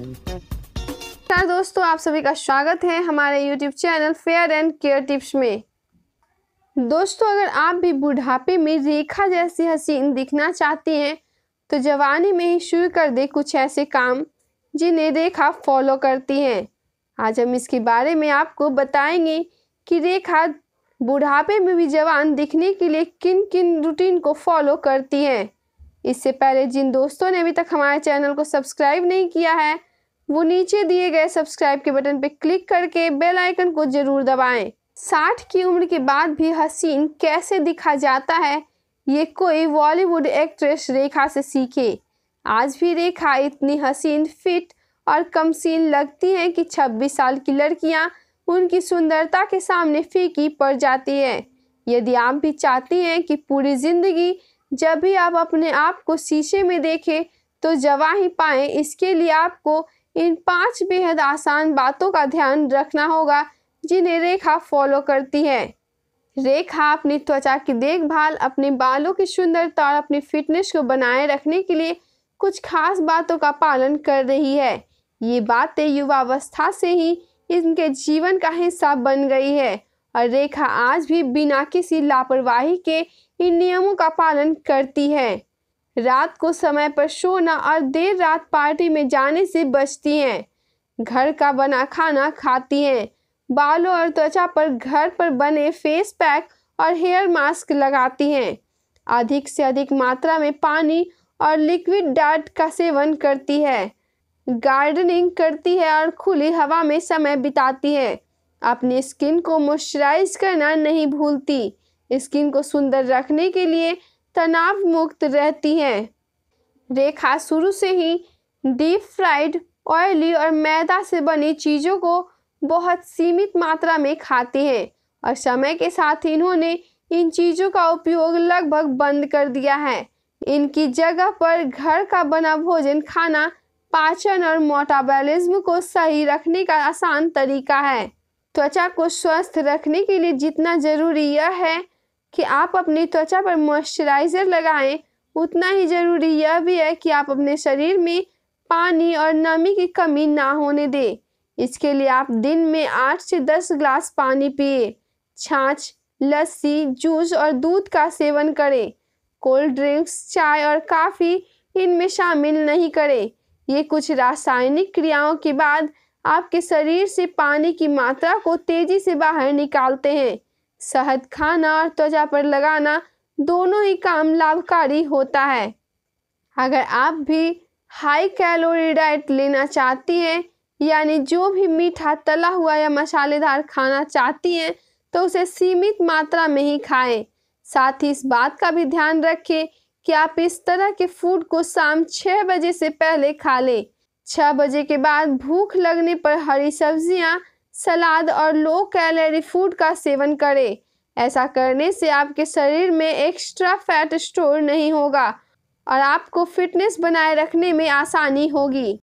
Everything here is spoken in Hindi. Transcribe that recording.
नमस्कार दोस्तों आप सभी का स्वागत है हमारे YouTube channel fair and care tips में दोस्तों अगर आप भी बुढ़ापे में रेखा जैसी हसीन दिखना चाहती हैं तो जवानी में ही शुरू कर दे कुछ ऐसे काम जिन्हें रेखा फॉलो करती हैं आज हम इसके बारे में आपको बताएंगे कि रेखा बुढ़ापे में भी जवान दिखने के लिए किन किन रूटीन को फॉलो करती हैं इससे पहले जिन दोस्तों ने अभी तक हमारे चैनल को सब्सक्राइब नहीं किया है वो नीचे दिए गए सब्सक्राइब के बटन पर क्लिक करके बेल आइकन को जरूर दबाएं। साठ की उम्र के बाद भी हसीन कैसे दिखा जाता है ये कोई बॉलीवुड एक्ट्रेस रेखा से सीखे आज भी रेखा इतनी हसीन फिट और कमसीन लगती हैं कि 26 साल की लड़कियां उनकी सुंदरता के सामने फीकी पड़ जाती है यदि आप भी चाहती हैं कि पूरी ज़िंदगी जब भी आप अपने आप को शीशे में देखें तो जवा ही पाए इसके लिए आपको इन पांच बेहद आसान बातों का ध्यान रखना होगा जिन्हें रेखा फॉलो करती है रेखा अपनी त्वचा की देखभाल अपने बालों की सुंदरता और अपनी फिटनेस को बनाए रखने के लिए कुछ खास बातों का पालन कर रही है ये बातें युवावस्था से ही इनके जीवन का हिस्सा बन गई है और रेखा आज भी बिना किसी लापरवाही के इन नियमों का पालन करती है रात को समय पर सोना और देर रात पार्टी में जाने से बचती हैं घर का बना खाना खाती हैं बालों और त्वचा पर घर पर बने फेस पैक और हेयर मास्क लगाती हैं अधिक से अधिक मात्रा में पानी और लिक्विड डाइट का सेवन करती है गार्डनिंग करती है और खुली हवा में समय बिताती है अपनी स्किन को मॉइस्चराइज करना नहीं भूलती स्किन को सुंदर रखने के लिए तनाव मुक्त रहती है रेखा शुरू से ही डीप फ्राइड ऑयली और मैदा से बनी चीज़ों को बहुत सीमित मात्रा में खाती हैं और समय के साथ इन्होंने इन चीज़ों का उपयोग लगभग बंद कर दिया है इनकी जगह पर घर का बना भोजन खाना पाचन और मोटाबॉलिज्म को सही रखने का आसान तरीका है त्वचा को स्वस्थ रखने के लिए जितना जरूरी यह है कि आप अपनी त्वचा पर मॉइस्चराइज़र लगाएं उतना ही ज़रूरी यह भी है कि आप अपने शरीर में पानी और नमी की कमी ना होने दें इसके लिए आप दिन में आठ से दस ग्लास पानी पिए छाछ लस्सी जूस और दूध का सेवन करें कोल्ड ड्रिंक्स चाय और काफ़ी इनमें शामिल नहीं करें ये कुछ रासायनिक क्रियाओं के बाद आपके शरीर से पानी की मात्रा को तेज़ी से बाहर निकालते हैं शहद खाना और त्वचा पर लगाना दोनों ही काम लाभकारी होता है अगर आप भी हाई कैलोरी डाइट लेना चाहती हैं यानी जो भी मीठा तला हुआ या मसालेदार खाना चाहती हैं तो उसे सीमित मात्रा में ही खाएं साथ ही इस बात का भी ध्यान रखें कि आप इस तरह के फूड को शाम छः बजे से पहले खा लें छः बजे के बाद भूख लगने पर हरी सब्जियां सलाद और लो कैलोरी फूड का सेवन करें ऐसा करने से आपके शरीर में एक्स्ट्रा फैट स्टोर नहीं होगा और आपको फिटनेस बनाए रखने में आसानी होगी